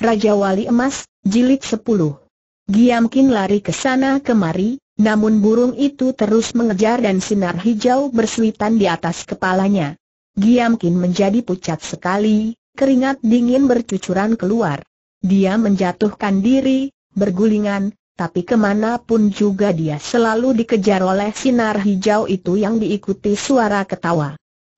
Raja Wali Emas, Jilid 10. Giamkin lari ke sana kemari, namun burung itu terus mengejar dan sinar hijau bersuitan di atas kepalanya. Giam Giamkin menjadi pucat sekali, keringat dingin bercucuran keluar. Dia menjatuhkan diri, bergulingan, tapi kemanapun juga dia selalu dikejar oleh sinar hijau itu yang diikuti suara ketawa.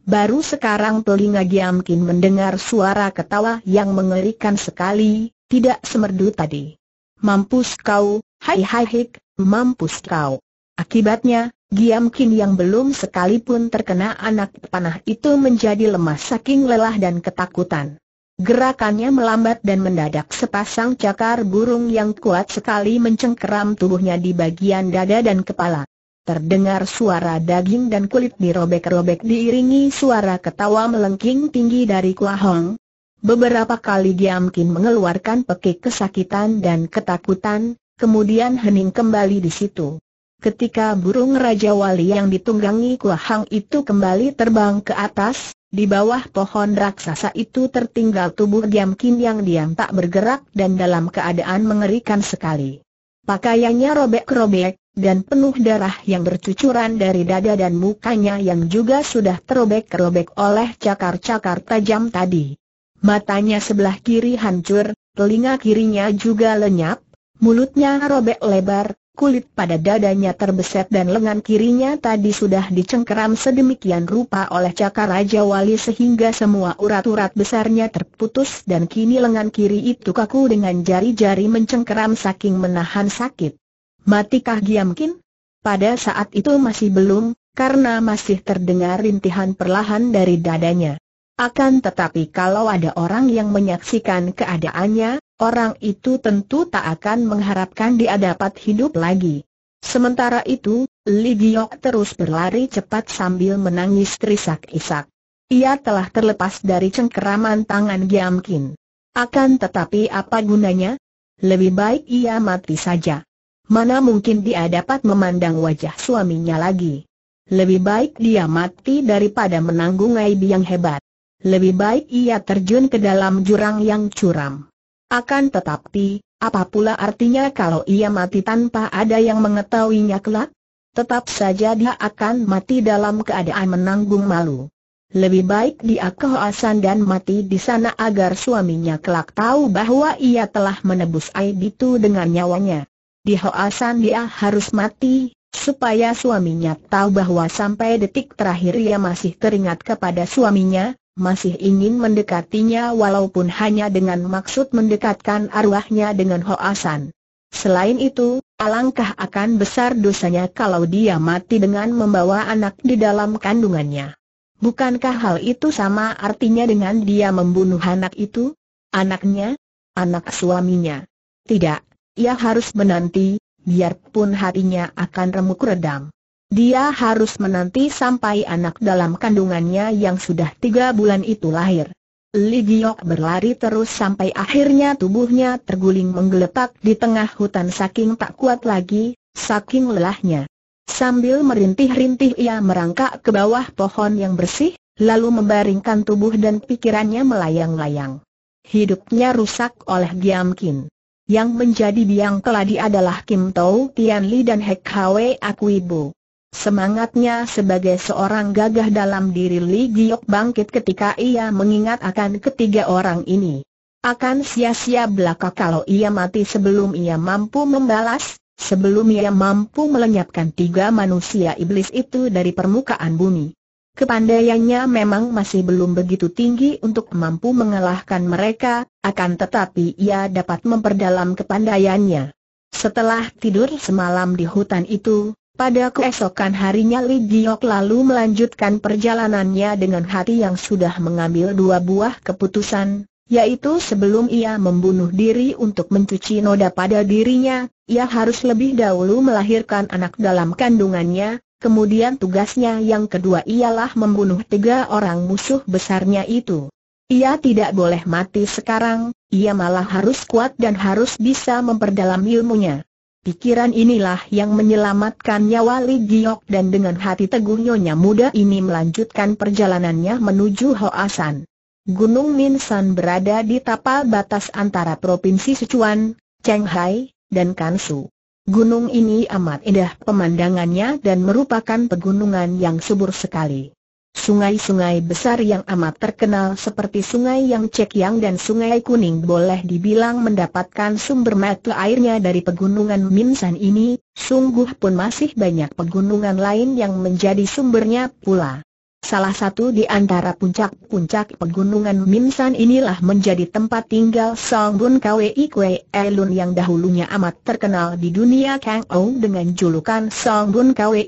Baru sekarang telinga Giamkin mendengar suara ketawa yang mengerikan sekali, tidak semerdu tadi. Mampus kau, hai hai hik, mampus kau. Akibatnya, Giamkin yang belum sekalipun terkena anak panah itu menjadi lemah saking lelah dan ketakutan. Gerakannya melambat dan mendadak sepasang cakar burung yang kuat sekali mencengkeram tubuhnya di bagian dada dan kepala. Terdengar suara daging dan kulit dirobek-robek diiringi suara ketawa melengking tinggi dari Kua Hong. Beberapa kali Kim mengeluarkan pekik kesakitan dan ketakutan, kemudian hening kembali di situ. Ketika burung Raja Wali yang ditunggangi Kua Hong itu kembali terbang ke atas, di bawah pohon raksasa itu tertinggal tubuh Kim yang diam tak bergerak dan dalam keadaan mengerikan sekali. Pakaiannya robek-robek, dan penuh darah yang bercucuran dari dada dan mukanya yang juga sudah terobek-robek oleh cakar-cakar tajam tadi. Matanya sebelah kiri hancur, telinga kirinya juga lenyap, mulutnya robek lebar, kulit pada dadanya terbeset dan lengan kirinya tadi sudah dicengkeram sedemikian rupa oleh cakar Raja Wali sehingga semua urat-urat besarnya terputus dan kini lengan kiri itu kaku dengan jari-jari mencengkeram saking menahan sakit. Matikah Giamkin? Pada saat itu masih belum, karena masih terdengar rintihan perlahan dari dadanya. Akan tetapi kalau ada orang yang menyaksikan keadaannya, orang itu tentu tak akan mengharapkan dia dapat hidup lagi. Sementara itu, Li Giok terus berlari cepat sambil menangis terisak-isak. Ia telah terlepas dari cengkeraman tangan Giamkin. Akan tetapi apa gunanya? Lebih baik ia mati saja mana mungkin dia dapat memandang wajah suaminya lagi. Lebih baik dia mati daripada menanggung aib yang hebat. Lebih baik ia terjun ke dalam jurang yang curam. Akan tetapi, apa pula artinya kalau ia mati tanpa ada yang mengetahuinya kelak? Tetap saja dia akan mati dalam keadaan menanggung malu. Lebih baik dia kehoasan dan mati di sana agar suaminya kelak tahu bahwa ia telah menebus aib itu dengan nyawanya di Hoasan dia harus mati, supaya suaminya tahu bahwa sampai detik terakhir ia masih teringat kepada suaminya, masih ingin mendekatinya walaupun hanya dengan maksud mendekatkan arwahnya dengan Hoasan. Selain itu, alangkah akan besar dosanya kalau dia mati dengan membawa anak di dalam kandungannya. Bukankah hal itu sama artinya dengan dia membunuh anak itu? Anaknya? Anak suaminya? Tidak, ia harus menanti, biarpun hatinya akan remuk redam. Dia harus menanti sampai anak dalam kandungannya yang sudah tiga bulan itu lahir. Li Giok berlari terus sampai akhirnya tubuhnya terguling menggeletak di tengah hutan saking tak kuat lagi, saking lelahnya. Sambil merintih-rintih ia merangkak ke bawah pohon yang bersih, lalu membaringkan tubuh dan pikirannya melayang-layang. Hidupnya rusak oleh Giamkin. Yang menjadi biang keladi adalah Kim Tau Tian Li dan Hek Hwe Akuibu. Semangatnya sebagai seorang gagah dalam diri Li Giok bangkit ketika ia mengingat akan ketiga orang ini. Akan sia-sia belaka kalau ia mati sebelum ia mampu membalas, sebelum ia mampu melenyapkan tiga manusia iblis itu dari permukaan bumi. Kepandaiannya memang masih belum begitu tinggi untuk mampu mengalahkan mereka, akan tetapi ia dapat memperdalam kepandaiannya. Setelah tidur semalam di hutan itu, pada keesokan harinya Li Giok lalu melanjutkan perjalanannya dengan hati yang sudah mengambil dua buah keputusan, yaitu sebelum ia membunuh diri untuk mencuci noda pada dirinya, ia harus lebih dahulu melahirkan anak dalam kandungannya, kemudian tugasnya yang kedua ialah membunuh tiga orang musuh besarnya itu. Ia tidak boleh mati sekarang, ia malah harus kuat dan harus bisa memperdalam ilmunya. Pikiran inilah yang menyelamatkan nyawa Li Giok dan dengan hati teguh nyonya muda ini melanjutkan perjalanannya menuju Hoasan. Gunung San berada di tapal batas antara Provinsi Sichuan, Chenghai, dan Kansu. Gunung ini amat indah pemandangannya dan merupakan pegunungan yang subur sekali. Sungai-sungai besar yang amat terkenal seperti Sungai Yang Yang dan Sungai Kuning boleh dibilang mendapatkan sumber mata airnya dari pegunungan Minsan ini, sungguh pun masih banyak pegunungan lain yang menjadi sumbernya pula. Salah satu di antara puncak-puncak pegunungan Minsan inilah menjadi tempat tinggal Song Bun Kwe Kwe Elun yang dahulunya amat terkenal di dunia Kang Ou dengan julukan Song Bun Kwe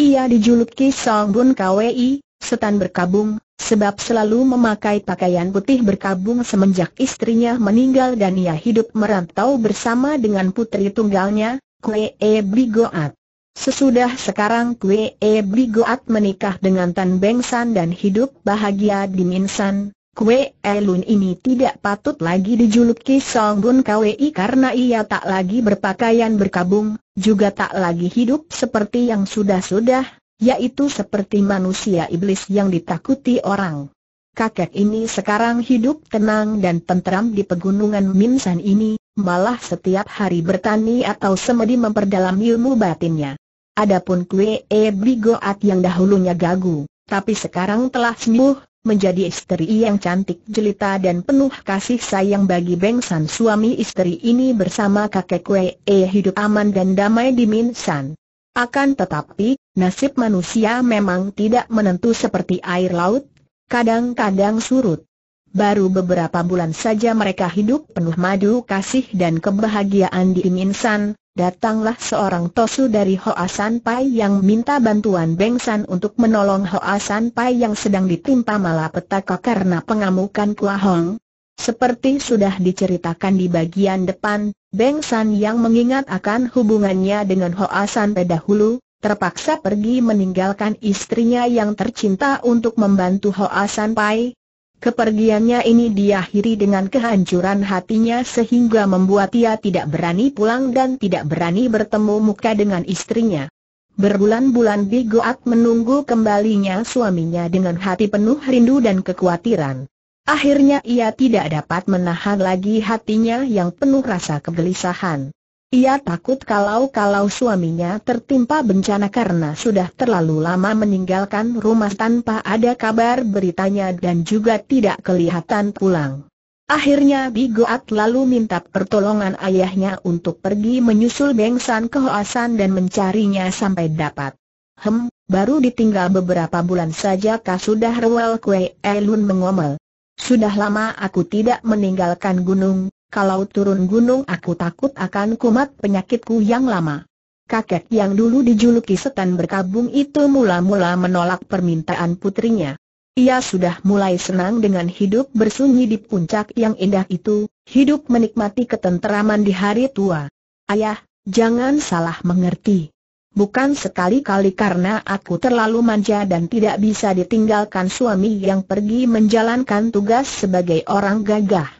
Ia dijuluki Song Bun Kwe, setan berkabung, sebab selalu memakai pakaian putih berkabung semenjak istrinya meninggal dan ia hidup merantau bersama dengan putri tunggalnya, Kwe Bigoat. Sesudah sekarang Kue E Bigoat menikah dengan Tan Beng San dan hidup bahagia di Minsan, Kue e Lun ini tidak patut lagi dijuluki song bun KWI karena ia tak lagi berpakaian berkabung, juga tak lagi hidup seperti yang sudah-sudah, yaitu seperti manusia iblis yang ditakuti orang. Kakek ini sekarang hidup tenang dan tenteram di pegunungan Minsan ini, malah setiap hari bertani atau semedi memperdalam ilmu batinnya. Adapun Kue E Bigoat yang dahulunya gagu, tapi sekarang telah sembuh, menjadi istri yang cantik jelita dan penuh kasih sayang bagi Beng suami istri ini bersama kakek Kue E hidup aman dan damai di Minsan. Akan tetapi, nasib manusia memang tidak menentu seperti air laut, kadang-kadang surut. Baru beberapa bulan saja mereka hidup penuh madu kasih dan kebahagiaan di Minsan, datanglah seorang tosu dari Hoasan Pai yang minta bantuan Beng untuk menolong Hoasan Pai yang sedang ditimpa malapetaka karena pengamukan Kua Hong. Seperti sudah diceritakan di bagian depan, Beng yang mengingat akan hubungannya dengan Hoasan San Pai dahulu, terpaksa pergi meninggalkan istrinya yang tercinta untuk membantu Hoasan Pai, Kepergiannya ini diakhiri dengan kehancuran hatinya sehingga membuat ia tidak berani pulang dan tidak berani bertemu muka dengan istrinya. Berbulan-bulan Bigoat menunggu kembalinya suaminya dengan hati penuh rindu dan kekhawatiran. Akhirnya ia tidak dapat menahan lagi hatinya yang penuh rasa kegelisahan. Ia takut kalau-kalau suaminya tertimpa bencana karena sudah terlalu lama meninggalkan rumah tanpa ada kabar beritanya dan juga tidak kelihatan pulang. Akhirnya Bigoat lalu minta pertolongan ayahnya untuk pergi menyusul Bengsan ke Hoasan dan mencarinya sampai dapat. Hem, baru ditinggal beberapa bulan saja kah sudah Rewel Kue Elun mengomel. Sudah lama aku tidak meninggalkan gunung, kalau turun gunung aku takut akan kumat penyakitku yang lama. Kakek yang dulu dijuluki setan berkabung itu mula-mula menolak permintaan putrinya. Ia sudah mulai senang dengan hidup bersunyi di puncak yang indah itu, hidup menikmati ketenteraman di hari tua. Ayah, jangan salah mengerti. Bukan sekali-kali karena aku terlalu manja dan tidak bisa ditinggalkan suami yang pergi menjalankan tugas sebagai orang gagah.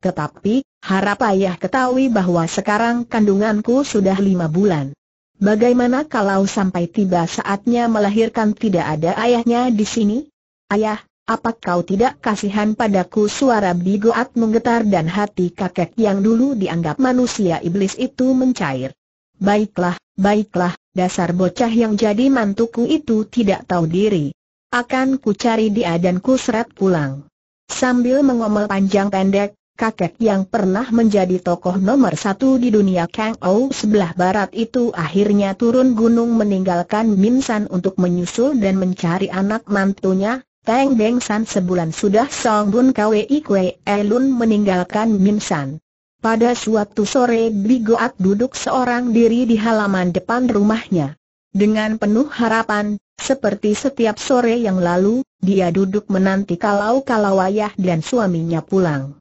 Tetapi, Harap ayah ketahui bahwa sekarang kandunganku sudah lima bulan. Bagaimana kalau sampai tiba saatnya melahirkan tidak ada ayahnya di sini? Ayah, apa kau tidak kasihan padaku? Suara Bigoat menggetar dan hati kakek yang dulu dianggap manusia iblis itu mencair. Baiklah, baiklah, dasar bocah yang jadi mantuku itu tidak tahu diri. Akan ku cari dia dan ku seret pulang. Sambil mengomel panjang pendek, kakek yang pernah menjadi tokoh nomor satu di dunia Kang Ou sebelah barat itu akhirnya turun gunung meninggalkan Minsan untuk menyusul dan mencari anak mantunya, Teng Beng San sebulan sudah Song Bun Kwei Kwei Elun meninggalkan Minsan. Pada suatu sore Bigoat duduk seorang diri di halaman depan rumahnya. Dengan penuh harapan, seperti setiap sore yang lalu, dia duduk menanti kalau-kalau ayah dan suaminya pulang.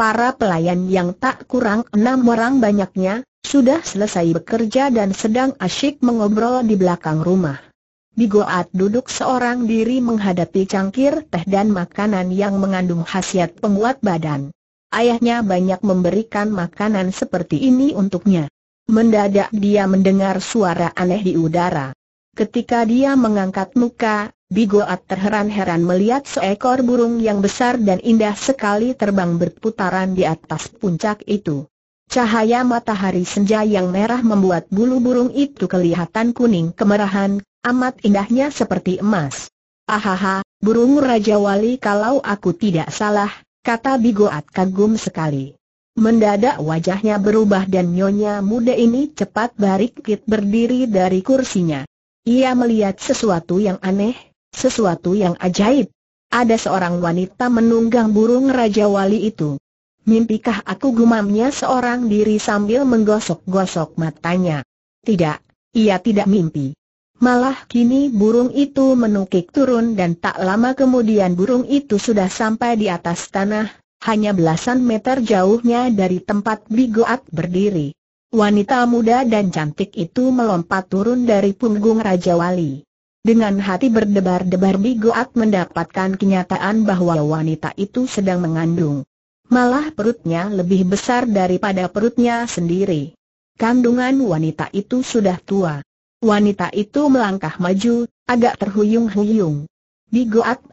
Para pelayan yang tak kurang enam orang banyaknya, sudah selesai bekerja dan sedang asyik mengobrol di belakang rumah. Di Bigoat duduk seorang diri menghadapi cangkir teh dan makanan yang mengandung khasiat penguat badan. Ayahnya banyak memberikan makanan seperti ini untuknya. Mendadak dia mendengar suara aneh di udara. Ketika dia mengangkat muka, Bigoat terheran-heran melihat seekor burung yang besar dan indah sekali terbang berputaran di atas puncak itu. Cahaya matahari senja yang merah membuat bulu burung itu kelihatan kuning kemerahan, amat indahnya seperti emas. Ahaha, burung Raja Wali kalau aku tidak salah, kata Bigoat kagum sekali. Mendadak wajahnya berubah dan nyonya muda ini cepat barikit berdiri dari kursinya. Ia melihat sesuatu yang aneh, sesuatu yang ajaib. Ada seorang wanita menunggang burung Raja Wali itu. Mimpikah aku gumamnya seorang diri sambil menggosok-gosok matanya. Tidak, ia tidak mimpi. Malah kini burung itu menukik turun dan tak lama kemudian burung itu sudah sampai di atas tanah, hanya belasan meter jauhnya dari tempat Bigoat berdiri. Wanita muda dan cantik itu melompat turun dari punggung Raja Wali. Dengan hati berdebar-debar Di mendapatkan kenyataan bahwa wanita itu sedang mengandung. Malah perutnya lebih besar daripada perutnya sendiri. Kandungan wanita itu sudah tua. Wanita itu melangkah maju, agak terhuyung-huyung. Di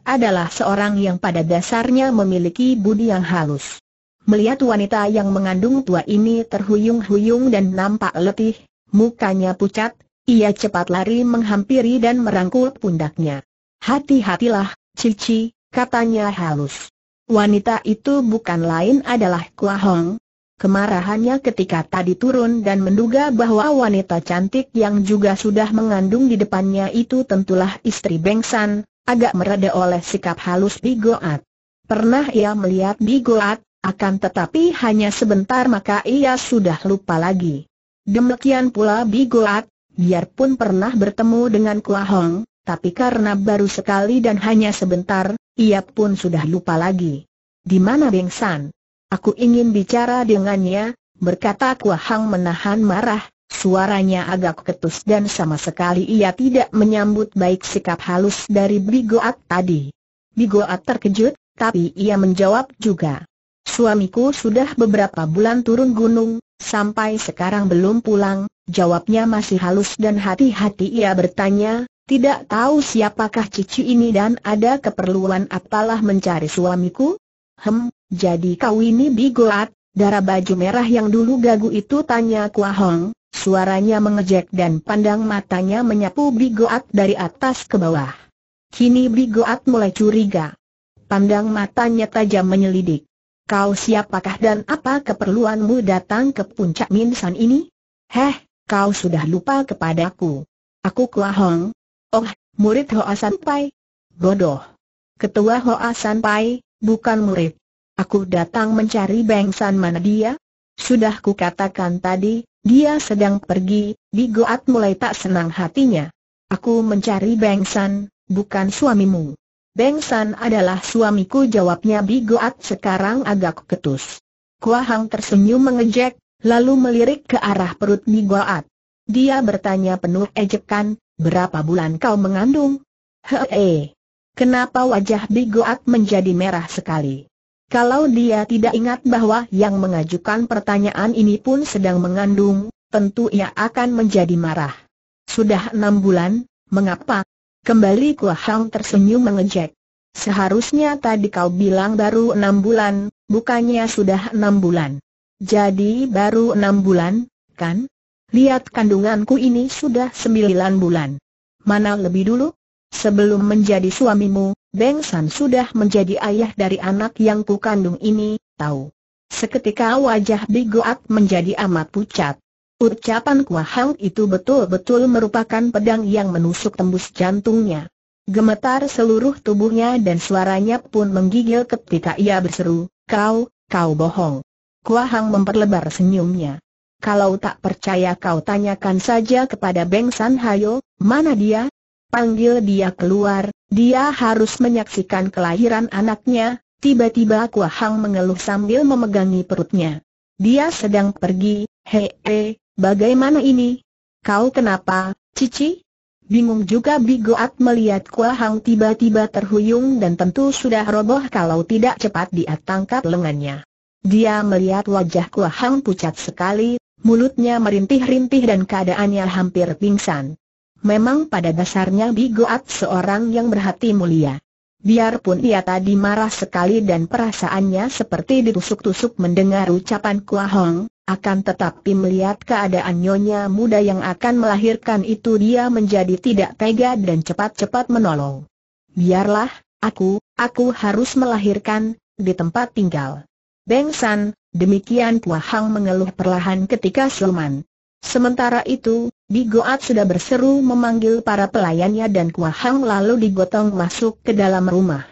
adalah seorang yang pada dasarnya memiliki budi yang halus. Melihat wanita yang mengandung tua ini terhuyung-huyung dan nampak letih, mukanya pucat, ia cepat lari menghampiri dan merangkul pundaknya. Hati-hatilah, Cici, katanya halus. Wanita itu bukan lain adalah Kua Hong. Kemarahannya ketika tadi turun dan menduga bahwa wanita cantik yang juga sudah mengandung di depannya itu tentulah istri Bengsan, agak mereda oleh sikap halus Bigoat. Pernah ia melihat Bigoat, akan tetapi hanya sebentar maka ia sudah lupa lagi. Demikian pula Bigoat, biarpun pernah bertemu dengan Kua Hong, tapi karena baru sekali dan hanya sebentar, ia pun sudah lupa lagi. Di mana Beng San? Aku ingin bicara dengannya, berkata Kua Hong menahan marah, suaranya agak ketus dan sama sekali ia tidak menyambut baik sikap halus dari Bigoat tadi. Bigoat terkejut, tapi ia menjawab juga. Suamiku sudah beberapa bulan turun gunung, sampai sekarang belum pulang, Jawabnya masih halus dan hati-hati ia bertanya, tidak tahu siapakah cici ini dan ada keperluan apalah mencari suamiku? Hem, jadi kau ini bigoat, darah baju merah yang dulu gagu itu tanya Kuahong, suaranya mengejek dan pandang matanya menyapu bigoat dari atas ke bawah. Kini bigoat mulai curiga. Pandang matanya tajam menyelidik. Kau siapakah dan apa keperluanmu datang ke puncak Minsan ini? Heh, kau sudah lupa kepadaku. Aku Kua Hong. Oh, murid Hoa Pai. Bodoh. Ketua Hoa Pai, bukan murid. Aku datang mencari Beng San mana dia? Sudah ku katakan tadi, dia sedang pergi, Di Goat mulai tak senang hatinya. Aku mencari Beng San, bukan suamimu. Beng San adalah suamiku jawabnya Bigoat sekarang agak ketus. Kuahang tersenyum mengejek, lalu melirik ke arah perut Nigoat. Dia bertanya penuh ejekan, berapa bulan kau mengandung? Hee, eh, kenapa wajah Bigoat menjadi merah sekali? Kalau dia tidak ingat bahwa yang mengajukan pertanyaan ini pun sedang mengandung, tentu ia akan menjadi marah. Sudah enam bulan, mengapa? Kembali Kuahang tersenyum mengejek. Seharusnya tadi kau bilang baru enam bulan, bukannya sudah enam bulan. Jadi baru enam bulan, kan? Lihat kandunganku ini sudah sembilan bulan. Mana lebih dulu? Sebelum menjadi suamimu, Beng San sudah menjadi ayah dari anak yang ku kandung ini, tahu. Seketika wajah Bigoat menjadi amat pucat. Ucapan Kuahang itu betul-betul merupakan pedang yang menusuk tembus jantungnya. Gemetar seluruh tubuhnya dan suaranya pun menggigil ketika ia berseru, kau, kau bohong. Kuahang memperlebar senyumnya. Kalau tak percaya kau tanyakan saja kepada Beng San Hayo, mana dia? Panggil dia keluar, dia harus menyaksikan kelahiran anaknya, tiba-tiba Kuahang mengeluh sambil memegangi perutnya. Dia sedang pergi, hei, he, bagaimana ini? Kau kenapa, Cici? Bingung juga Bigoat melihat Kuahang tiba-tiba terhuyung dan tentu sudah roboh kalau tidak cepat dia lengannya. Dia melihat wajah Kua Hang pucat sekali, mulutnya merintih-rintih dan keadaannya hampir pingsan. Memang pada dasarnya Bigoat seorang yang berhati mulia. Biarpun ia tadi marah sekali dan perasaannya seperti ditusuk-tusuk mendengar ucapan Kua Hong, akan tetapi melihat keadaan nyonya muda yang akan melahirkan itu dia menjadi tidak tega dan cepat-cepat menolong. Biarlah, aku, aku harus melahirkan, di tempat tinggal. Beng San, demikian Kua Hang mengeluh perlahan ketika Sulman. Sementara itu, Bigoat sudah berseru memanggil para pelayannya dan Kua Hang lalu digotong masuk ke dalam rumah.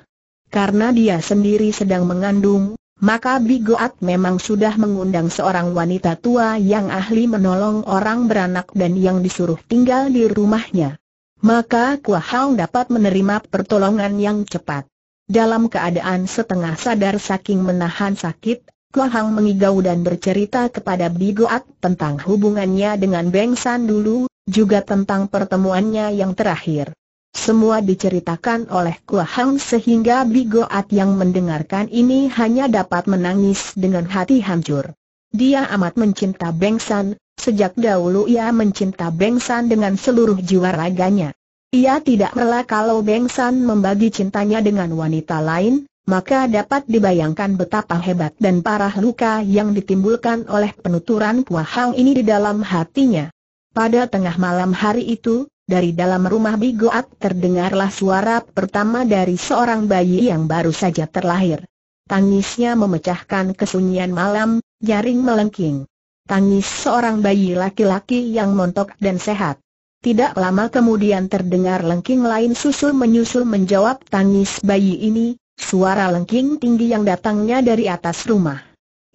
Karena dia sendiri sedang mengandung, maka Bigoat memang sudah mengundang seorang wanita tua yang ahli menolong orang beranak dan yang disuruh tinggal di rumahnya. Maka Kua Hang dapat menerima pertolongan yang cepat. Dalam keadaan setengah sadar saking menahan sakit, Hang mengigau dan bercerita kepada Bigoat tentang hubungannya dengan Beng San dulu, juga tentang pertemuannya yang terakhir. Semua diceritakan oleh Hang sehingga Bigoat yang mendengarkan ini hanya dapat menangis dengan hati hancur. Dia amat mencinta Beng San, sejak dahulu ia mencinta Beng San dengan seluruh jiwa raganya. Ia tidak rela kalau Beng San membagi cintanya dengan wanita lain, maka dapat dibayangkan betapa hebat dan parah luka yang ditimbulkan oleh penuturan Pua ini di dalam hatinya. Pada tengah malam hari itu, dari dalam rumah Bigoat terdengarlah suara pertama dari seorang bayi yang baru saja terlahir. Tangisnya memecahkan kesunyian malam, jaring melengking. Tangis seorang bayi laki-laki yang montok dan sehat. Tidak lama kemudian terdengar lengking lain susul menyusul menjawab tangis bayi ini, suara lengking tinggi yang datangnya dari atas rumah.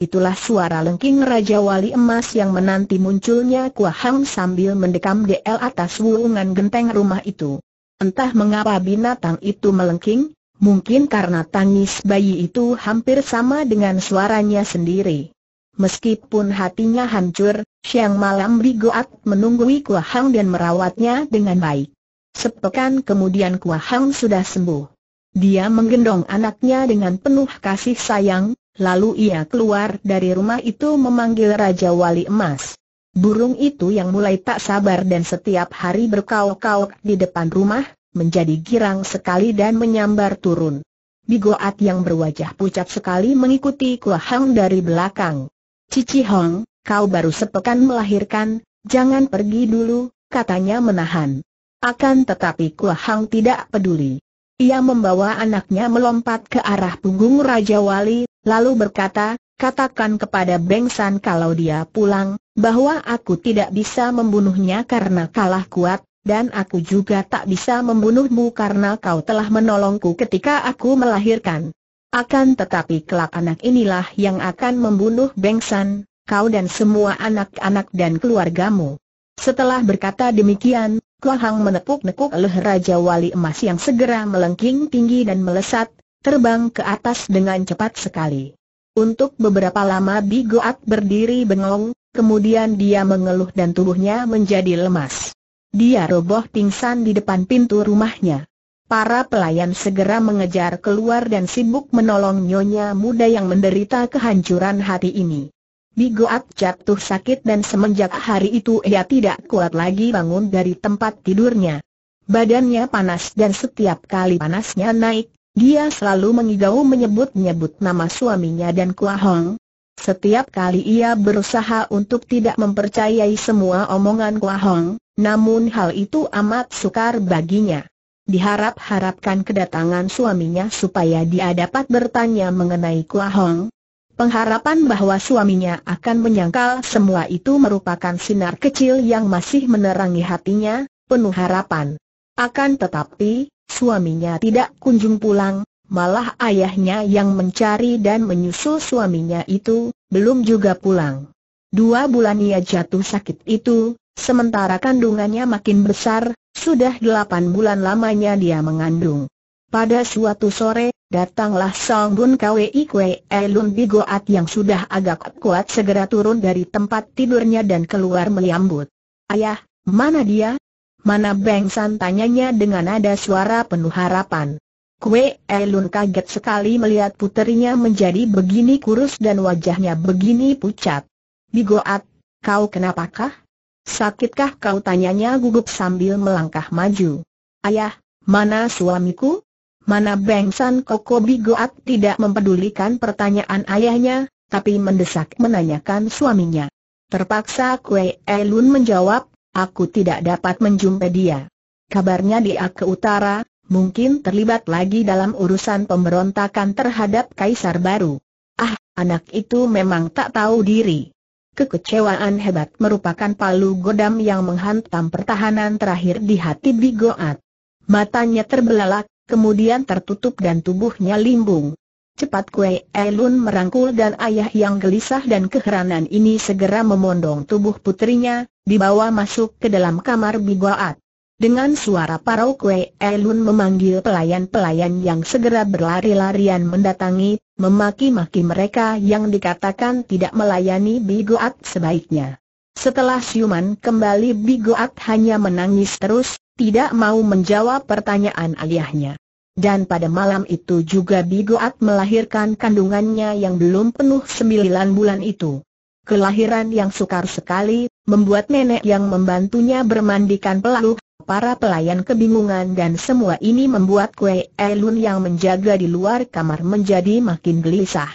Itulah suara lengking Raja Wali Emas yang menanti munculnya Kuahang sambil mendekam DL atas wulungan genteng rumah itu. Entah mengapa binatang itu melengking, mungkin karena tangis bayi itu hampir sama dengan suaranya sendiri. Meskipun hatinya hancur, siang malam Rigoat menunggui Kua Hang dan merawatnya dengan baik. Sepekan kemudian Kua Hang sudah sembuh. Dia menggendong anaknya dengan penuh kasih sayang, lalu ia keluar dari rumah itu memanggil Raja Wali Emas. Burung itu yang mulai tak sabar dan setiap hari berkauk-kauk di depan rumah, menjadi girang sekali dan menyambar turun. Bigoat yang berwajah pucat sekali mengikuti Kua Hang dari belakang. Cici Hong, kau baru sepekan melahirkan, jangan pergi dulu, katanya menahan. Akan tetapi Kua Hang tidak peduli. Ia membawa anaknya melompat ke arah punggung Raja Wali, lalu berkata, katakan kepada Beng San kalau dia pulang, bahwa aku tidak bisa membunuhnya karena kalah kuat, dan aku juga tak bisa membunuhmu karena kau telah menolongku ketika aku melahirkan. Akan tetapi kelak anak inilah yang akan membunuh Bengsan, kau dan semua anak-anak dan keluargamu. Setelah berkata demikian, Hang menepuk-nepuk leher Raja Wali Emas yang segera melengking tinggi dan melesat, terbang ke atas dengan cepat sekali. Untuk beberapa lama Bigoat berdiri bengong, kemudian dia mengeluh dan tubuhnya menjadi lemas. Dia roboh pingsan di depan pintu rumahnya. Para pelayan segera mengejar keluar dan sibuk menolong nyonya muda yang menderita kehancuran hati ini. Bigoat jatuh sakit dan semenjak hari itu ia tidak kuat lagi bangun dari tempat tidurnya. Badannya panas dan setiap kali panasnya naik, dia selalu mengigau menyebut-nyebut nama suaminya dan Kuahong. Setiap kali ia berusaha untuk tidak mempercayai semua omongan Kuahong, namun hal itu amat sukar baginya diharap-harapkan kedatangan suaminya supaya dia dapat bertanya mengenai Kua Hong. Pengharapan bahwa suaminya akan menyangkal semua itu merupakan sinar kecil yang masih menerangi hatinya, penuh harapan. Akan tetapi, suaminya tidak kunjung pulang, malah ayahnya yang mencari dan menyusul suaminya itu, belum juga pulang. Dua bulan ia jatuh sakit itu, sementara kandungannya makin besar, sudah delapan bulan lamanya dia mengandung. Pada suatu sore, datanglah Song Bun Kwei Kwei Elun Bigoat yang sudah agak kuat segera turun dari tempat tidurnya dan keluar menyambut. Ayah, mana dia? Mana Beng San tanyanya dengan nada suara penuh harapan. Kue Elun kaget sekali melihat puterinya menjadi begini kurus dan wajahnya begini pucat. Bigoat, kau kenapakah? Sakitkah kau tanyanya gugup sambil melangkah maju? Ayah, mana suamiku? Mana Bengsan Koko Bigoat tidak mempedulikan pertanyaan ayahnya, tapi mendesak menanyakan suaminya. Terpaksa Kue Elun menjawab, aku tidak dapat menjumpai dia. Kabarnya dia ke utara, mungkin terlibat lagi dalam urusan pemberontakan terhadap kaisar baru. Ah, anak itu memang tak tahu diri. Kekecewaan hebat merupakan palu godam yang menghantam pertahanan terakhir di hati Bigoat. Matanya terbelalak, kemudian tertutup dan tubuhnya limbung. Cepat Kue Elun merangkul dan ayah yang gelisah dan keheranan ini segera memondong tubuh putrinya, dibawa masuk ke dalam kamar Bigoat. Dengan suara parau Kue Elun memanggil pelayan-pelayan yang segera berlari-larian mendatangi, memaki-maki mereka yang dikatakan tidak melayani Bigoat sebaiknya. Setelah siuman kembali Bigoat hanya menangis terus, tidak mau menjawab pertanyaan ayahnya. Dan pada malam itu juga Bigoat melahirkan kandungannya yang belum penuh sembilan bulan itu. Kelahiran yang sukar sekali, membuat nenek yang membantunya bermandikan peluh, Para pelayan kebingungan dan semua ini membuat Kue Elun yang menjaga di luar kamar menjadi makin gelisah.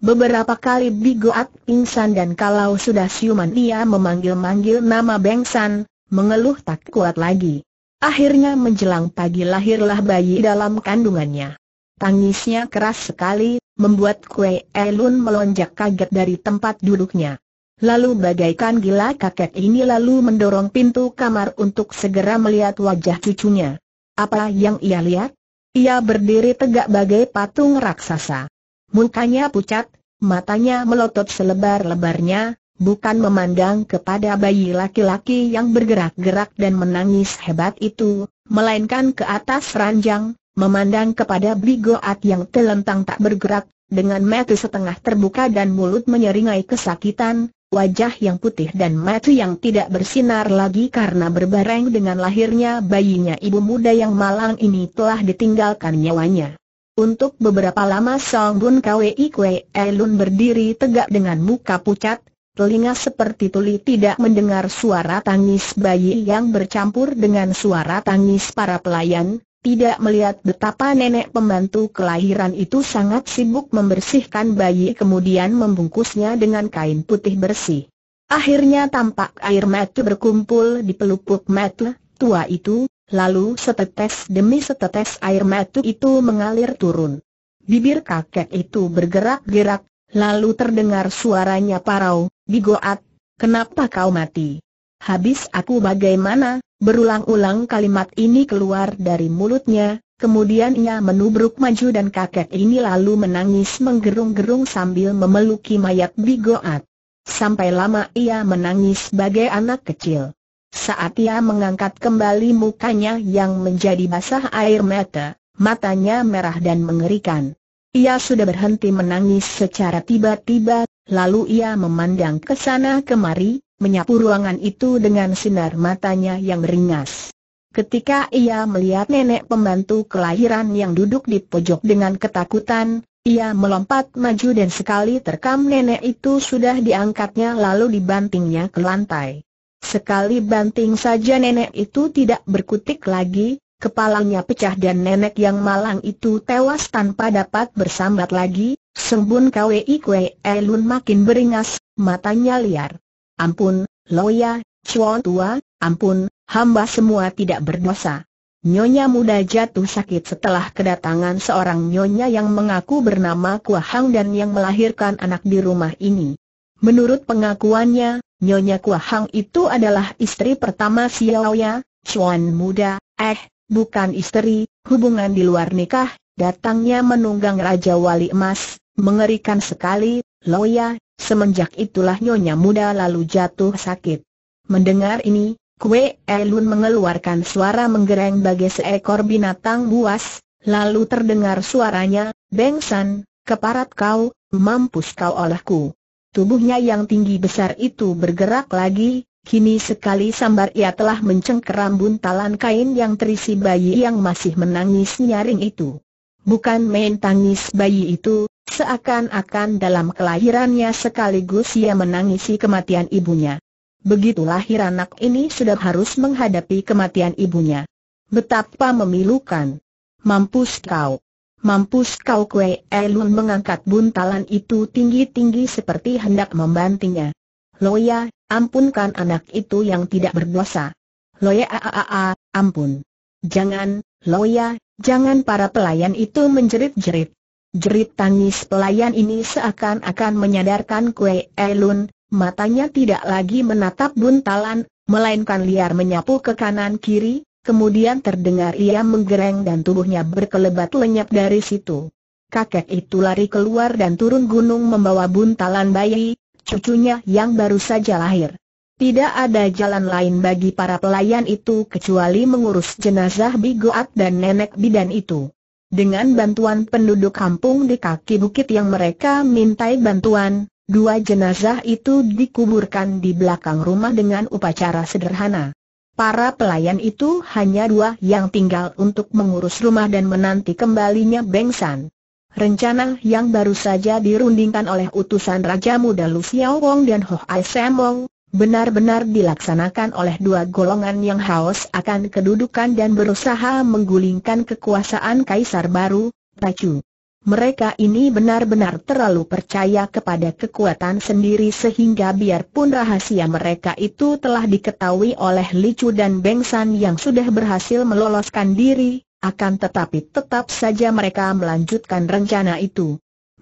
Beberapa kali Bigoat pingsan dan kalau sudah siuman ia memanggil-manggil nama Bengsan, mengeluh tak kuat lagi. Akhirnya menjelang pagi lahirlah bayi dalam kandungannya. Tangisnya keras sekali, membuat Kue Elun melonjak kaget dari tempat duduknya. Lalu bagaikan gila kakek ini lalu mendorong pintu kamar untuk segera melihat wajah cucunya. Apa yang ia lihat? Ia berdiri tegak bagai patung raksasa. Mukanya pucat, matanya melotot selebar-lebarnya, bukan memandang kepada bayi laki-laki yang bergerak-gerak dan menangis hebat itu, melainkan ke atas ranjang, memandang kepada bigoat yang telentang tak bergerak, dengan mata setengah terbuka dan mulut menyeringai kesakitan, wajah yang putih dan mata yang tidak bersinar lagi karena berbareng dengan lahirnya bayinya ibu muda yang malang ini telah ditinggalkan nyawanya. Untuk beberapa lama Song Bun Kwei Kwe Elun e berdiri tegak dengan muka pucat, telinga seperti tuli tidak mendengar suara tangis bayi yang bercampur dengan suara tangis para pelayan, tidak melihat betapa nenek pembantu kelahiran itu sangat sibuk membersihkan bayi kemudian membungkusnya dengan kain putih bersih. Akhirnya tampak air mata berkumpul di pelupuk mata tua itu, lalu setetes demi setetes air mata itu mengalir turun. Bibir kakek itu bergerak-gerak, lalu terdengar suaranya parau, Bigoat, kenapa kau mati? habis aku bagaimana, berulang-ulang kalimat ini keluar dari mulutnya, kemudian ia menubruk maju dan kakek ini lalu menangis menggerung-gerung sambil memeluki mayat Bigoat. Sampai lama ia menangis bagai anak kecil. Saat ia mengangkat kembali mukanya yang menjadi basah air mata, matanya merah dan mengerikan. Ia sudah berhenti menangis secara tiba-tiba, lalu ia memandang ke sana kemari, menyapu ruangan itu dengan sinar matanya yang ringas. Ketika ia melihat nenek pembantu kelahiran yang duduk di pojok dengan ketakutan, ia melompat maju dan sekali terkam nenek itu sudah diangkatnya lalu dibantingnya ke lantai. Sekali banting saja nenek itu tidak berkutik lagi, kepalanya pecah dan nenek yang malang itu tewas tanpa dapat bersambat lagi, sembun kwei Kwe elun makin beringas, matanya liar. Ampun, Loya, Cuan tua, ampun, hamba semua tidak berdosa. Nyonya muda jatuh sakit setelah kedatangan seorang nyonya yang mengaku bernama Kuahang dan yang melahirkan anak di rumah ini. Menurut pengakuannya, Nyonya Kuahang itu adalah istri pertama si Loya, Chuan muda, eh, bukan istri, hubungan di luar nikah, datangnya menunggang Raja Wali Emas, mengerikan sekali, Loya, Semenjak itulah nyonya muda lalu jatuh sakit. Mendengar ini, Kue Elun mengeluarkan suara menggereng bagai seekor binatang buas, lalu terdengar suaranya, Beng San, keparat kau, mampus kau olehku. Tubuhnya yang tinggi besar itu bergerak lagi, kini sekali sambar ia telah mencengkeram buntalan kain yang terisi bayi yang masih menangis nyaring itu. Bukan main tangis bayi itu, Seakan-akan dalam kelahirannya sekaligus ia menangisi kematian ibunya. Begitu lahir anak ini sudah harus menghadapi kematian ibunya. Betapa memilukan. Mampus kau. Mampus kau kue Elun mengangkat buntalan itu tinggi-tinggi seperti hendak membantingnya. Loya, ampunkan anak itu yang tidak berdosa. Loya aaa, ampun. Jangan, Loya, jangan para pelayan itu menjerit-jerit. Jerit tangis pelayan ini seakan-akan menyadarkan Kue Elun, matanya tidak lagi menatap buntalan, melainkan liar menyapu ke kanan kiri, kemudian terdengar ia menggereng dan tubuhnya berkelebat lenyap dari situ. Kakek itu lari keluar dan turun gunung membawa buntalan bayi, cucunya yang baru saja lahir. Tidak ada jalan lain bagi para pelayan itu kecuali mengurus jenazah Bigoat dan nenek bidan itu. Dengan bantuan penduduk kampung di kaki bukit yang mereka mintai bantuan, dua jenazah itu dikuburkan di belakang rumah dengan upacara sederhana. Para pelayan itu hanya dua yang tinggal untuk mengurus rumah dan menanti kembalinya Bengsan. Rencana yang baru saja dirundingkan oleh utusan Raja Muda Lu Xiaowong dan Ho Ai Semong, benar-benar dilaksanakan oleh dua golongan yang haus akan kedudukan dan berusaha menggulingkan kekuasaan kaisar baru, Pacu. Mereka ini benar-benar terlalu percaya kepada kekuatan sendiri sehingga biarpun rahasia mereka itu telah diketahui oleh Licu dan Bengsan yang sudah berhasil meloloskan diri, akan tetapi tetap saja mereka melanjutkan rencana itu.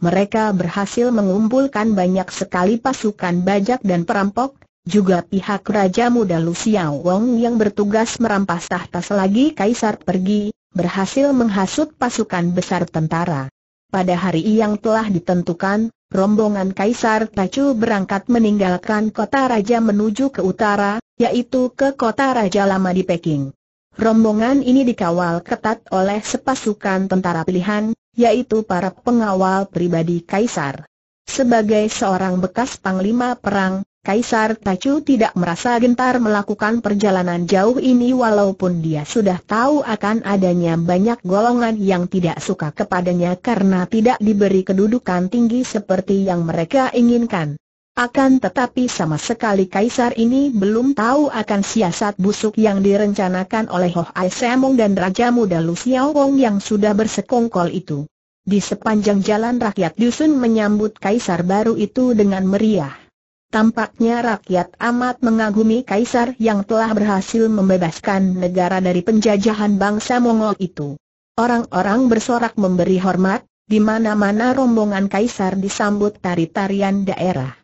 Mereka berhasil mengumpulkan banyak sekali pasukan bajak dan perampok, juga pihak Raja Muda Lu Wong yang bertugas merampas tahta selagi Kaisar pergi, berhasil menghasut pasukan besar tentara. Pada hari yang telah ditentukan, rombongan Kaisar Tacu berangkat meninggalkan kota Raja menuju ke utara, yaitu ke kota Raja Lama di Peking. Rombongan ini dikawal ketat oleh sepasukan tentara pilihan, yaitu para pengawal pribadi Kaisar. Sebagai seorang bekas panglima perang, Kaisar Tacu tidak merasa gentar melakukan perjalanan jauh ini walaupun dia sudah tahu akan adanya banyak golongan yang tidak suka kepadanya karena tidak diberi kedudukan tinggi seperti yang mereka inginkan. Akan tetapi sama sekali Kaisar ini belum tahu akan siasat busuk yang direncanakan oleh Hoh Ai Semong dan Raja Muda Lu Xiao yang sudah bersekongkol itu. Di sepanjang jalan rakyat Dusun menyambut Kaisar baru itu dengan meriah. Tampaknya rakyat amat mengagumi kaisar yang telah berhasil membebaskan negara dari penjajahan bangsa Mongol itu. Orang-orang bersorak memberi hormat, di mana-mana rombongan kaisar disambut tari-tarian daerah.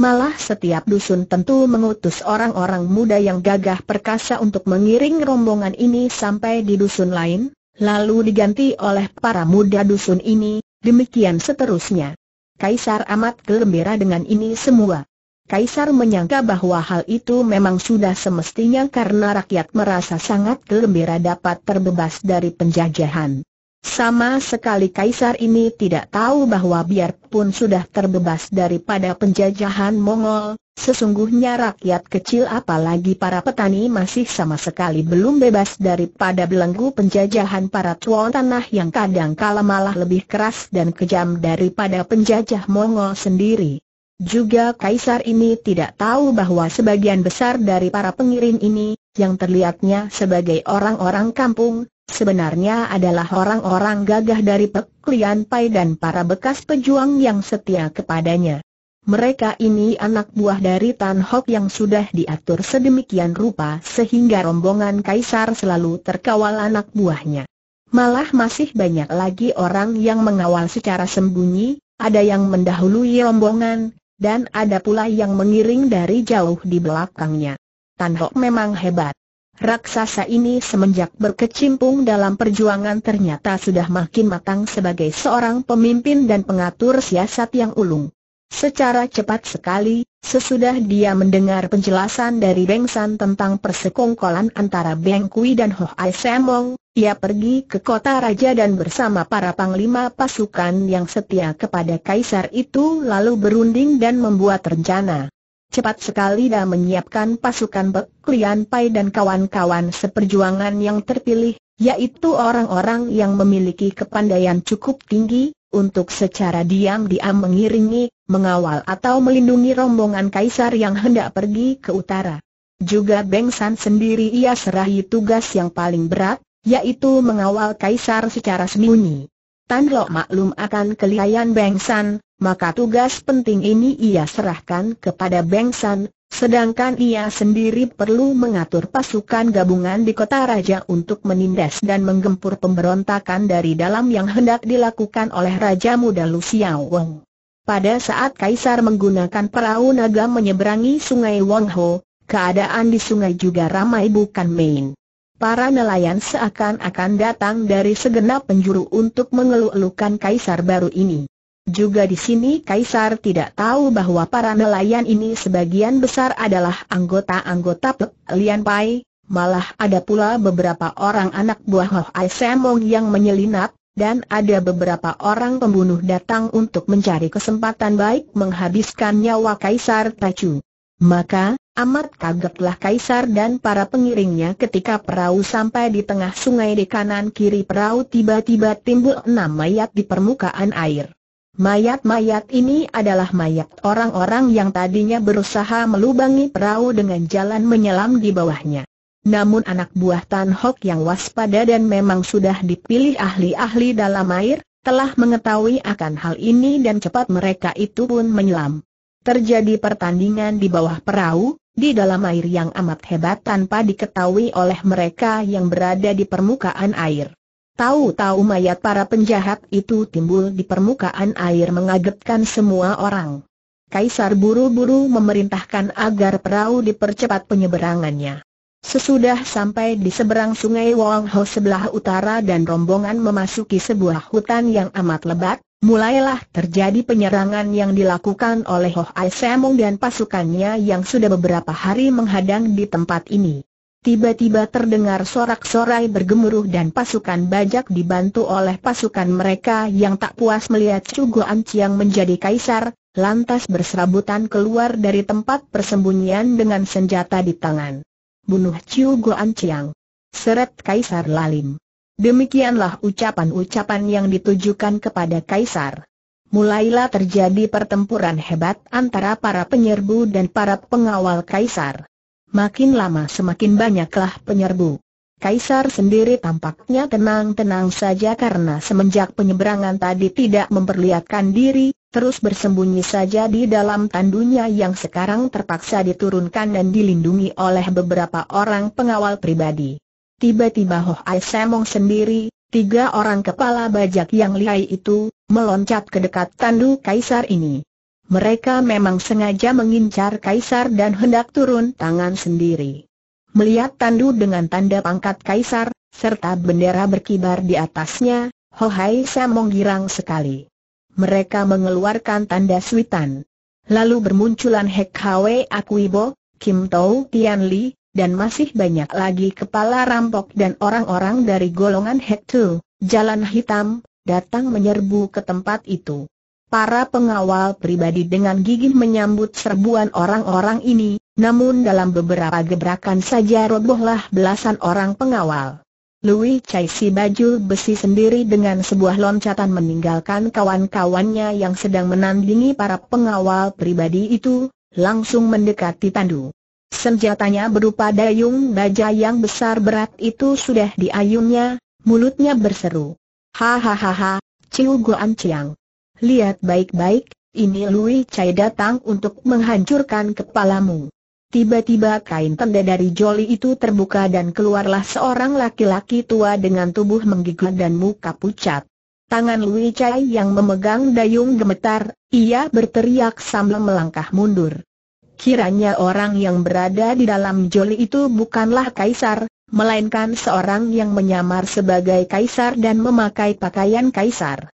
Malah setiap dusun tentu mengutus orang-orang muda yang gagah perkasa untuk mengiring rombongan ini sampai di dusun lain, lalu diganti oleh para muda dusun ini, demikian seterusnya. Kaisar amat gembira dengan ini semua. Kaisar menyangka bahwa hal itu memang sudah semestinya karena rakyat merasa sangat gembira dapat terbebas dari penjajahan. Sama sekali kaisar ini tidak tahu bahwa biarpun sudah terbebas daripada penjajahan Mongol, sesungguhnya rakyat kecil apalagi para petani masih sama sekali belum bebas daripada belenggu penjajahan para tuan tanah yang kadang kala malah lebih keras dan kejam daripada penjajah Mongol sendiri. Juga kaisar ini tidak tahu bahwa sebagian besar dari para pengirim ini, yang terlihatnya sebagai orang-orang kampung, sebenarnya adalah orang-orang gagah dari peklian Pai dan para bekas pejuang yang setia kepadanya. Mereka ini anak buah dari Tan Hok yang sudah diatur sedemikian rupa sehingga rombongan kaisar selalu terkawal anak buahnya. Malah masih banyak lagi orang yang mengawal secara sembunyi, ada yang mendahului rombongan, dan ada pula yang mengiring dari jauh di belakangnya. Tan Hok memang hebat. Raksasa ini semenjak berkecimpung dalam perjuangan ternyata sudah makin matang sebagai seorang pemimpin dan pengatur siasat yang ulung. Secara cepat sekali, sesudah dia mendengar penjelasan dari Beng San tentang persekongkolan antara Beng Kui dan Ho Ai Semong, ia pergi ke kota raja dan bersama para panglima pasukan yang setia kepada kaisar itu lalu berunding dan membuat rencana. Cepat sekali dia menyiapkan pasukan Bek Lian Pai dan kawan-kawan seperjuangan yang terpilih, yaitu orang-orang yang memiliki kepandaian cukup tinggi, untuk secara diam-diam mengiringi, mengawal atau melindungi rombongan kaisar yang hendak pergi ke utara. Juga Beng San sendiri ia serahi tugas yang paling berat, yaitu mengawal kaisar secara sembunyi. Tan Lok maklum akan kelihayan Beng San, maka tugas penting ini ia serahkan kepada Beng San, sedangkan ia sendiri perlu mengatur pasukan gabungan di kota raja untuk menindas dan menggempur pemberontakan dari dalam yang hendak dilakukan oleh Raja Muda Lu Xiao Pada saat Kaisar menggunakan perahu naga menyeberangi sungai Wangho, keadaan di sungai juga ramai bukan main. Para nelayan seakan-akan datang dari segenap penjuru untuk mengeluh-elukan kaisar baru ini. Juga di sini Kaisar tidak tahu bahwa para nelayan ini sebagian besar adalah anggota-anggota Pek Lian Pai, malah ada pula beberapa orang anak buah Ai Semong yang menyelinap, dan ada beberapa orang pembunuh datang untuk mencari kesempatan baik menghabiskan nyawa Kaisar Tachu. Maka, amat kagetlah Kaisar dan para pengiringnya ketika perahu sampai di tengah sungai di kanan kiri perahu tiba-tiba timbul enam mayat di permukaan air. Mayat-mayat ini adalah mayat orang-orang yang tadinya berusaha melubangi perahu dengan jalan menyelam di bawahnya. Namun anak buah Tan Hok yang waspada dan memang sudah dipilih ahli-ahli dalam air, telah mengetahui akan hal ini dan cepat mereka itu pun menyelam. Terjadi pertandingan di bawah perahu, di dalam air yang amat hebat tanpa diketahui oleh mereka yang berada di permukaan air. Tahu-tahu mayat para penjahat itu timbul di permukaan air mengagetkan semua orang. Kaisar buru-buru memerintahkan agar perahu dipercepat penyeberangannya. Sesudah sampai di seberang sungai Wong sebelah utara dan rombongan memasuki sebuah hutan yang amat lebat, mulailah terjadi penyerangan yang dilakukan oleh Ho Ai Semong dan pasukannya yang sudah beberapa hari menghadang di tempat ini. Tiba-tiba terdengar sorak-sorai bergemuruh dan pasukan bajak dibantu oleh pasukan mereka yang tak puas melihat Cugo Anciang menjadi kaisar, lantas berserabutan keluar dari tempat persembunyian dengan senjata di tangan. Bunuh Cugo Anciang. Seret Kaisar Lalim. Demikianlah ucapan-ucapan yang ditujukan kepada Kaisar. Mulailah terjadi pertempuran hebat antara para penyerbu dan para pengawal Kaisar makin lama semakin banyaklah penyerbu. Kaisar sendiri tampaknya tenang-tenang saja karena semenjak penyeberangan tadi tidak memperlihatkan diri, terus bersembunyi saja di dalam tandunya yang sekarang terpaksa diturunkan dan dilindungi oleh beberapa orang pengawal pribadi. Tiba-tiba Ho Ai Semong sendiri, tiga orang kepala bajak yang lihai itu, meloncat ke dekat tandu kaisar ini. Mereka memang sengaja mengincar kaisar dan hendak turun tangan sendiri. Melihat tandu dengan tanda pangkat kaisar, serta bendera berkibar di atasnya, Hohai Sam menggirang sekali. Mereka mengeluarkan tanda switan. Lalu bermunculan Hek Hwe Akuibo, Kim Tau Tian Li, dan masih banyak lagi kepala rampok dan orang-orang dari golongan Hek Tu, Jalan Hitam, datang menyerbu ke tempat itu para pengawal pribadi dengan gigih menyambut serbuan orang-orang ini, namun dalam beberapa gebrakan saja robohlah belasan orang pengawal. Louis Chai si baju besi sendiri dengan sebuah loncatan meninggalkan kawan-kawannya yang sedang menandingi para pengawal pribadi itu, langsung mendekati tandu. Senjatanya berupa dayung baja yang besar berat itu sudah diayunnya, mulutnya berseru. Hahaha, Ciu Guan Chiang. Lihat baik-baik, ini Lui Chai datang untuk menghancurkan kepalamu. Tiba-tiba kain tenda dari Joli itu terbuka dan keluarlah seorang laki-laki tua dengan tubuh menggigil dan muka pucat. Tangan Lui Chai yang memegang dayung gemetar, ia berteriak sambil melangkah mundur. Kiranya orang yang berada di dalam Joli itu bukanlah kaisar, melainkan seorang yang menyamar sebagai kaisar dan memakai pakaian kaisar.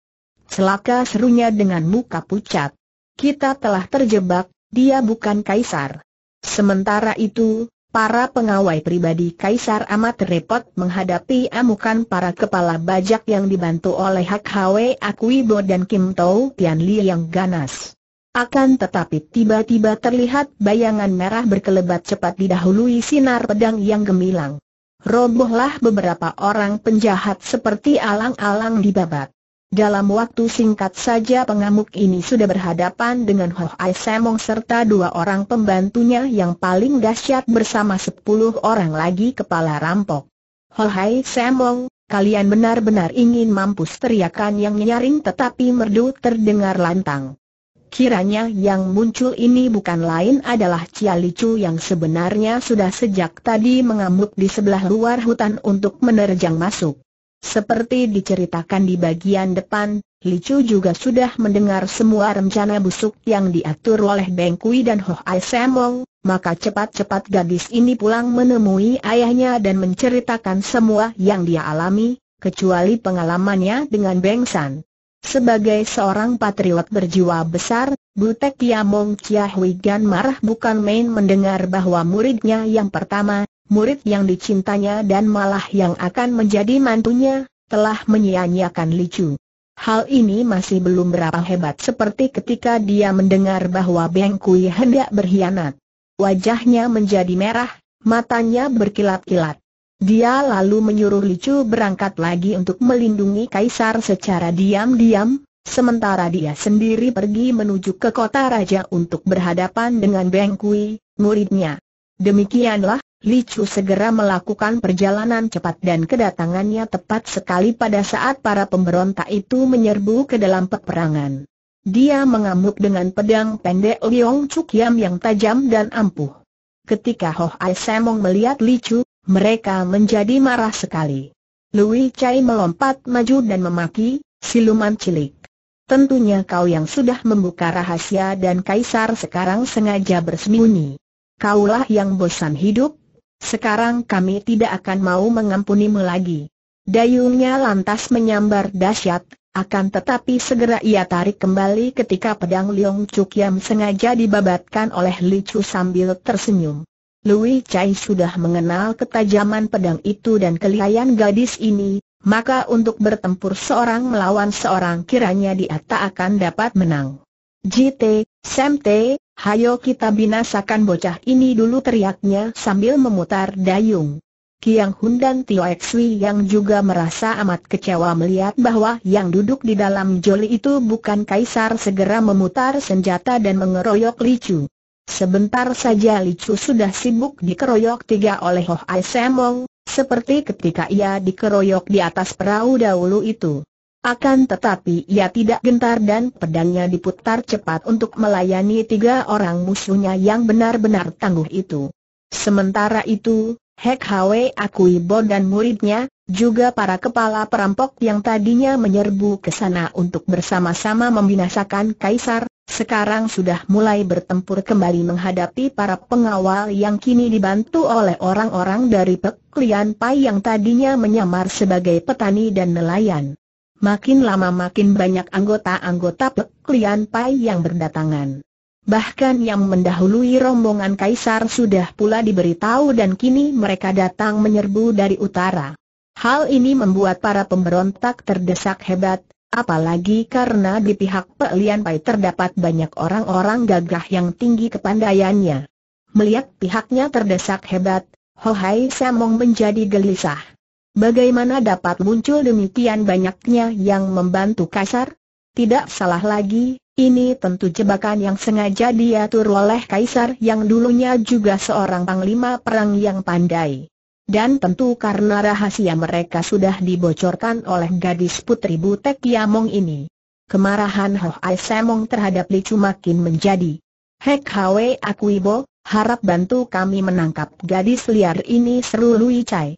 Celaka serunya dengan muka pucat. Kita telah terjebak, dia bukan kaisar. Sementara itu, para pengawai pribadi kaisar amat repot menghadapi amukan para kepala bajak yang dibantu oleh Hak Hwe Akuibo dan Kim Tau Tian Li yang ganas. Akan tetapi tiba-tiba terlihat bayangan merah berkelebat cepat didahului sinar pedang yang gemilang. Robohlah beberapa orang penjahat seperti alang-alang dibabat. Dalam waktu singkat saja pengamuk ini sudah berhadapan dengan Ho Ai Semong serta dua orang pembantunya yang paling dahsyat bersama sepuluh orang lagi kepala rampok. Ho Ai Semong, kalian benar-benar ingin mampus teriakan yang nyaring tetapi merdu terdengar lantang. Kiranya yang muncul ini bukan lain adalah Cia Licu yang sebenarnya sudah sejak tadi mengamuk di sebelah luar hutan untuk menerjang masuk. Seperti diceritakan di bagian depan, Li Chu juga sudah mendengar semua rencana busuk yang diatur oleh Beng Kui dan Ho Ai Semong, maka cepat-cepat gadis ini pulang menemui ayahnya dan menceritakan semua yang dia alami, kecuali pengalamannya dengan Beng San. Sebagai seorang patriot berjiwa besar, Butek Tiamong Chia Hui marah bukan main mendengar bahwa muridnya yang pertama, murid yang dicintanya dan malah yang akan menjadi mantunya, telah menyia-nyiakan Li Chu. Hal ini masih belum berapa hebat seperti ketika dia mendengar bahwa Beng Kui hendak berkhianat. Wajahnya menjadi merah, matanya berkilat-kilat. Dia lalu menyuruh Li Chu berangkat lagi untuk melindungi Kaisar secara diam-diam, sementara dia sendiri pergi menuju ke kota raja untuk berhadapan dengan Beng Kui, muridnya. Demikianlah Li Chu segera melakukan perjalanan cepat dan kedatangannya tepat sekali pada saat para pemberontak itu menyerbu ke dalam peperangan. Dia mengamuk dengan pedang pendek Liong Chuk Yam yang tajam dan ampuh. Ketika Ho Ai Semong melihat Li Chu, mereka menjadi marah sekali. Lui Chai melompat maju dan memaki, siluman cilik. Tentunya kau yang sudah membuka rahasia dan kaisar sekarang sengaja bersembunyi. Kaulah yang bosan hidup, sekarang kami tidak akan mau mengampunimu lagi. Dayungnya lantas menyambar dahsyat, akan tetapi segera ia tarik kembali ketika pedang Liong Chuk Yam sengaja dibabatkan oleh Li Chu sambil tersenyum. Louis Chai sudah mengenal ketajaman pedang itu dan kelihayan gadis ini, maka untuk bertempur seorang melawan seorang kiranya dia tak akan dapat menang. JT, Sam Hayo kita binasakan bocah ini dulu teriaknya sambil memutar dayung. Kiang Hun dan Tio Xui yang juga merasa amat kecewa melihat bahwa yang duduk di dalam joli itu bukan kaisar segera memutar senjata dan mengeroyok Licu. Sebentar saja Licu sudah sibuk dikeroyok tiga oleh Ho Ai Semong, seperti ketika ia dikeroyok di atas perahu dahulu itu. Akan tetapi ia tidak gentar dan pedangnya diputar cepat untuk melayani tiga orang musuhnya yang benar-benar tangguh itu. Sementara itu, Hek Hwe Akuibo dan muridnya, juga para kepala perampok yang tadinya menyerbu ke sana untuk bersama-sama membinasakan Kaisar, sekarang sudah mulai bertempur kembali menghadapi para pengawal yang kini dibantu oleh orang-orang dari Pek Lian Pai yang tadinya menyamar sebagai petani dan nelayan. Makin lama makin banyak anggota-anggota Pek Pai yang berdatangan. Bahkan yang mendahului rombongan kaisar sudah pula diberitahu dan kini mereka datang menyerbu dari utara. Hal ini membuat para pemberontak terdesak hebat, apalagi karena di pihak Pek Pai terdapat banyak orang-orang gagah yang tinggi kepandaiannya. Melihat pihaknya terdesak hebat, Ho Hai Samong menjadi gelisah. Bagaimana dapat muncul demikian banyaknya yang membantu Kaisar? Tidak salah lagi, ini tentu jebakan yang sengaja diatur oleh Kaisar yang dulunya juga seorang panglima perang yang pandai. Dan tentu karena rahasia mereka sudah dibocorkan oleh gadis putri Butek Yamong ini. Kemarahan Ho Ai Semong terhadap Licu makin menjadi. Hek Hwe Akuibo, harap bantu kami menangkap gadis liar ini seru Lui Chai.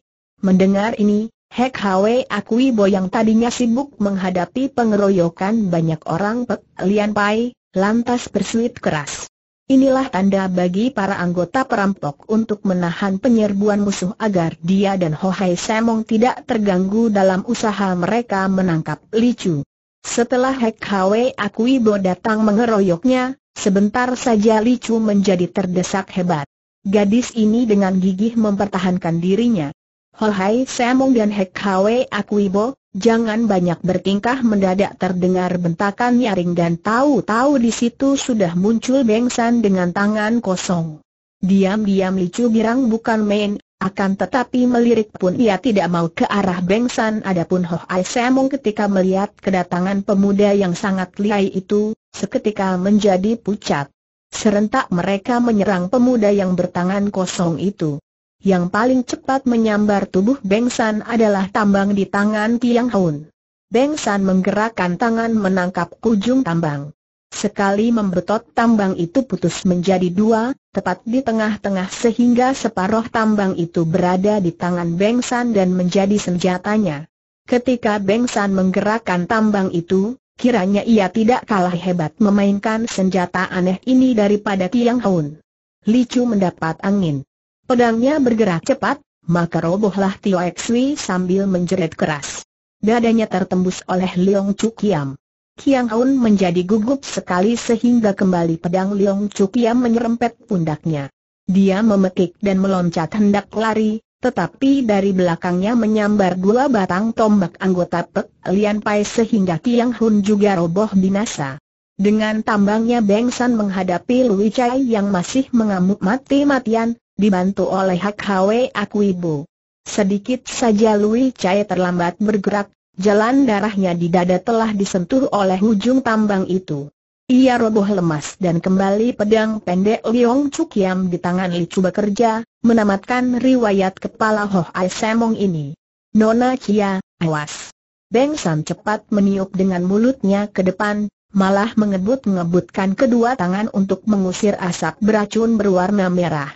Mendengar ini, Hek Hwe Akui Bo yang tadinya sibuk menghadapi pengeroyokan banyak orang Pek Lian Pai, lantas bersuit keras. Inilah tanda bagi para anggota perampok untuk menahan penyerbuan musuh agar dia dan Ho Hai Semong tidak terganggu dalam usaha mereka menangkap Li Chu. Setelah Hek Hwe Akui Bo datang mengeroyoknya, sebentar saja Li Chu menjadi terdesak hebat. Gadis ini dengan gigih mempertahankan dirinya. Hohai Samong dan Hek Hwe Akuibo, jangan banyak bertingkah mendadak terdengar bentakan nyaring dan tahu-tahu di situ sudah muncul Bengsan dengan tangan kosong. Diam-diam Licu Girang bukan main, akan tetapi melirik pun ia tidak mau ke arah Bengsan adapun Ho Ai Samung ketika melihat kedatangan pemuda yang sangat liai itu, seketika menjadi pucat. Serentak mereka menyerang pemuda yang bertangan kosong itu yang paling cepat menyambar tubuh Beng San adalah tambang di tangan Tiang Hun. Beng San menggerakkan tangan menangkap ujung tambang. Sekali membetot tambang itu putus menjadi dua, tepat di tengah-tengah sehingga separuh tambang itu berada di tangan Beng San dan menjadi senjatanya. Ketika Beng San menggerakkan tambang itu, kiranya ia tidak kalah hebat memainkan senjata aneh ini daripada Tiang Hun. Licu mendapat angin. Pedangnya bergerak cepat, maka robohlah Tio Xui sambil menjerit keras. Dadanya tertembus oleh Leong Chu Kiam. Kiang Aun menjadi gugup sekali sehingga kembali pedang Leong Chu Kiam menyerempet pundaknya. Dia memekik dan meloncat hendak lari, tetapi dari belakangnya menyambar dua batang tombak anggota Pek Lian Pai sehingga Kiang Hun juga roboh binasa. Dengan tambangnya Beng San menghadapi Lui Chai yang masih mengamuk mati-matian, dibantu oleh Hak Hwe ibu. Sedikit saja Lui Chai terlambat bergerak, jalan darahnya di dada telah disentuh oleh ujung tambang itu. Ia roboh lemas dan kembali pedang pendek Liong Chuk Yam di tangan Li Chu bekerja, menamatkan riwayat kepala Ho Ai Semong ini. Nona Kia, awas. Beng San cepat meniup dengan mulutnya ke depan, malah mengebut-ngebutkan kedua tangan untuk mengusir asap beracun berwarna merah.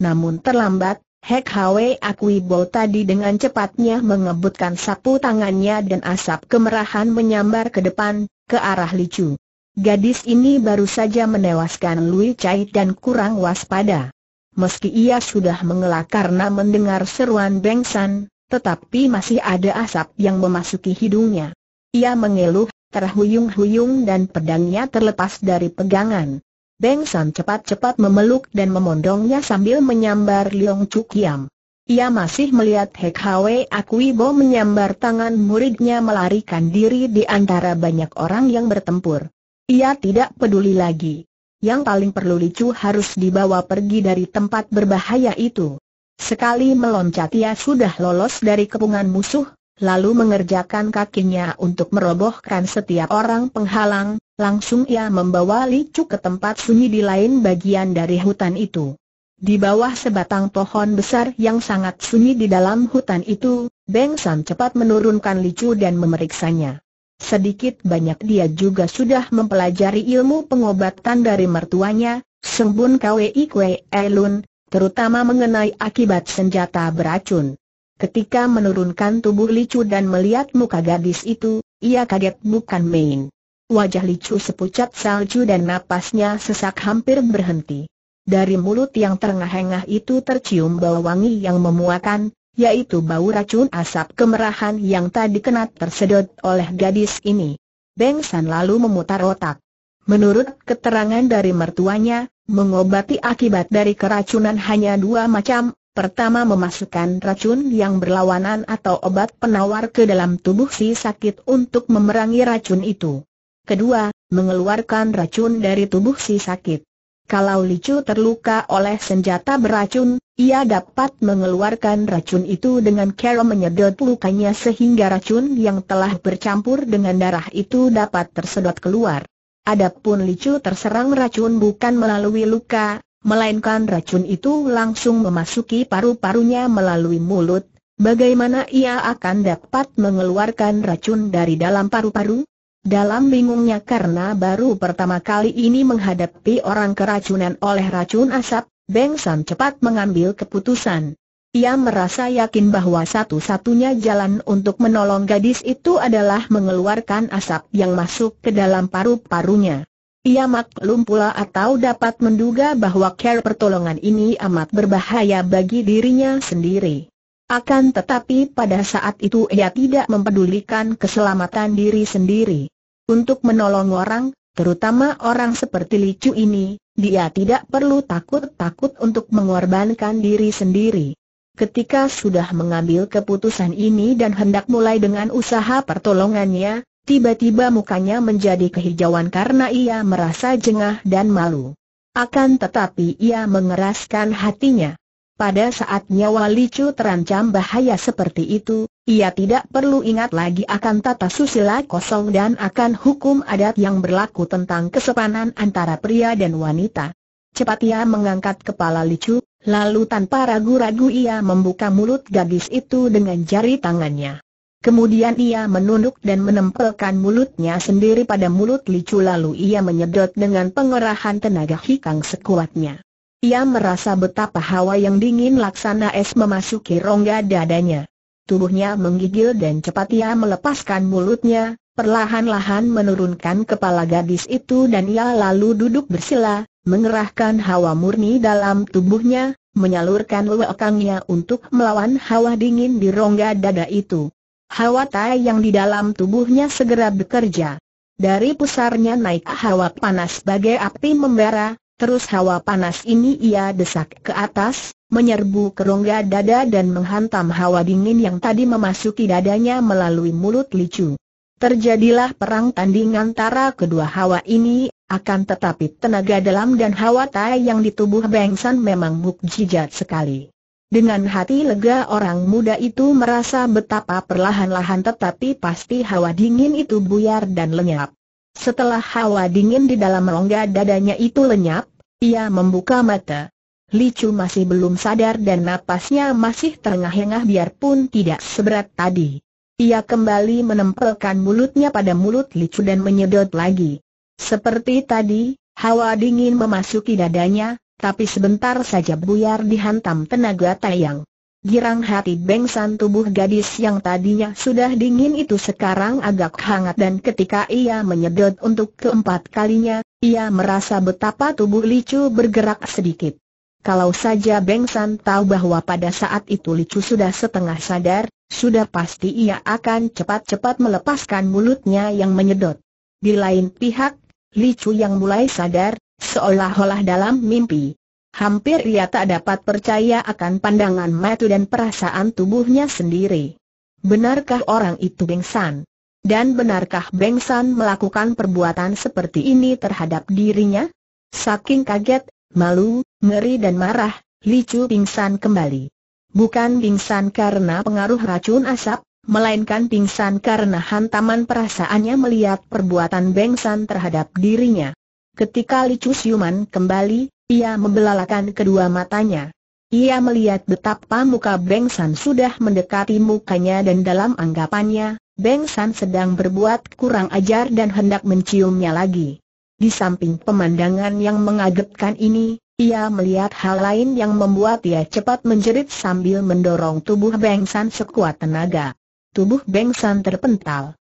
Namun terlambat, Hek Hwe bahwa tadi dengan cepatnya mengebutkan sapu tangannya dan asap kemerahan menyambar ke depan, ke arah Chu. Gadis ini baru saja menewaskan Lui Chai dan kurang waspada. Meski ia sudah mengelak karena mendengar seruan Beng San, tetapi masih ada asap yang memasuki hidungnya. Ia mengeluh, terhuyung-huyung dan pedangnya terlepas dari pegangan. Beng San cepat-cepat memeluk dan memondongnya sambil menyambar Leong Chuk Yam. Ia masih melihat Hek Hwe Akuibo menyambar tangan muridnya melarikan diri di antara banyak orang yang bertempur. Ia tidak peduli lagi. Yang paling perlu Licu harus dibawa pergi dari tempat berbahaya itu. Sekali meloncat ia sudah lolos dari kepungan musuh, lalu mengerjakan kakinya untuk merobohkan setiap orang penghalang, Langsung ia membawa Licu ke tempat sunyi di lain bagian dari hutan itu. Di bawah sebatang pohon besar yang sangat sunyi di dalam hutan itu, Beng San cepat menurunkan Licu dan memeriksanya. Sedikit banyak dia juga sudah mempelajari ilmu pengobatan dari mertuanya, Sembun Kwei Kwei Elun, terutama mengenai akibat senjata beracun. Ketika menurunkan tubuh Licu dan melihat muka gadis itu, ia kaget bukan main. Wajah Licu sepucat salju dan napasnya sesak hampir berhenti. Dari mulut yang terengah-engah itu tercium bau wangi yang memuakan, yaitu bau racun asap kemerahan yang tadi kena tersedot oleh gadis ini. Beng San lalu memutar otak. Menurut keterangan dari mertuanya, mengobati akibat dari keracunan hanya dua macam, pertama memasukkan racun yang berlawanan atau obat penawar ke dalam tubuh si sakit untuk memerangi racun itu. Kedua, mengeluarkan racun dari tubuh si sakit. Kalau Licu terluka oleh senjata beracun, ia dapat mengeluarkan racun itu dengan cara menyedot lukanya sehingga racun yang telah bercampur dengan darah itu dapat tersedot keluar. Adapun Licu terserang racun bukan melalui luka, melainkan racun itu langsung memasuki paru-parunya melalui mulut. Bagaimana ia akan dapat mengeluarkan racun dari dalam paru-paru? Dalam bingungnya karena baru pertama kali ini menghadapi orang keracunan oleh racun asap, Beng San cepat mengambil keputusan. Ia merasa yakin bahwa satu-satunya jalan untuk menolong gadis itu adalah mengeluarkan asap yang masuk ke dalam paru-parunya. Ia maklum pula atau dapat menduga bahwa care pertolongan ini amat berbahaya bagi dirinya sendiri. Akan tetapi pada saat itu ia tidak mempedulikan keselamatan diri sendiri. Untuk menolong orang, terutama orang seperti Licu ini, dia tidak perlu takut-takut untuk mengorbankan diri sendiri. Ketika sudah mengambil keputusan ini dan hendak mulai dengan usaha pertolongannya, tiba-tiba mukanya menjadi kehijauan karena ia merasa jengah dan malu. Akan tetapi ia mengeraskan hatinya. Pada saat nyawa Licu terancam bahaya seperti itu, ia tidak perlu ingat lagi akan tata susila kosong dan akan hukum adat yang berlaku tentang kesepanan antara pria dan wanita. Cepat ia mengangkat kepala Licu, lalu tanpa ragu-ragu ia membuka mulut gadis itu dengan jari tangannya. Kemudian ia menunduk dan menempelkan mulutnya sendiri pada mulut Licu lalu ia menyedot dengan pengerahan tenaga hikang sekuatnya. Ia merasa betapa hawa yang dingin laksana es memasuki rongga dadanya. Tubuhnya menggigil dan cepat ia melepaskan mulutnya, perlahan-lahan menurunkan kepala gadis itu dan ia lalu duduk bersila, mengerahkan hawa murni dalam tubuhnya, menyalurkan luakangnya untuk melawan hawa dingin di rongga dada itu. Hawa tai yang di dalam tubuhnya segera bekerja. Dari pusarnya naik hawa panas bagai api membara, Terus hawa panas ini ia desak ke atas, menyerbu kerongga dada dan menghantam hawa dingin yang tadi memasuki dadanya melalui mulut licu. Terjadilah perang tanding antara kedua hawa ini, akan tetapi tenaga dalam dan hawa tai yang di tubuh Beng memang mukjizat sekali. Dengan hati lega orang muda itu merasa betapa perlahan-lahan tetapi pasti hawa dingin itu buyar dan lenyap. Setelah hawa dingin di dalam rongga dadanya itu lenyap, ia membuka mata. Licu masih belum sadar dan napasnya masih terengah-engah biarpun tidak seberat tadi. Ia kembali menempelkan mulutnya pada mulut Licu dan menyedot lagi. Seperti tadi, hawa dingin memasuki dadanya, tapi sebentar saja buyar dihantam tenaga tayang. Girang hati bengsan tubuh gadis yang tadinya sudah dingin itu sekarang agak hangat dan ketika ia menyedot untuk keempat kalinya, ia merasa betapa tubuh Licu bergerak sedikit. Kalau saja Beng San tahu bahwa pada saat itu Licu sudah setengah sadar, sudah pasti ia akan cepat-cepat melepaskan mulutnya yang menyedot. Di lain pihak, Licu yang mulai sadar, seolah-olah dalam mimpi. Hampir ia tak dapat percaya akan pandangan mata dan perasaan tubuhnya sendiri. Benarkah orang itu Beng San? Dan benarkah Beng San melakukan perbuatan seperti ini terhadap dirinya? Saking kaget, malu, ngeri dan marah, Li Chu pingsan kembali. Bukan pingsan karena pengaruh racun asap, melainkan pingsan karena hantaman perasaannya melihat perbuatan Beng San terhadap dirinya. Ketika Li Chu siuman kembali, ia membelalakan kedua matanya. Ia melihat betapa muka Beng San sudah mendekati mukanya dan dalam anggapannya, Beng San sedang berbuat kurang ajar dan hendak menciumnya lagi. Di samping pemandangan yang mengagetkan ini, ia melihat hal lain yang membuat ia cepat menjerit sambil mendorong tubuh Beng San sekuat tenaga. Tubuh Beng San terpental.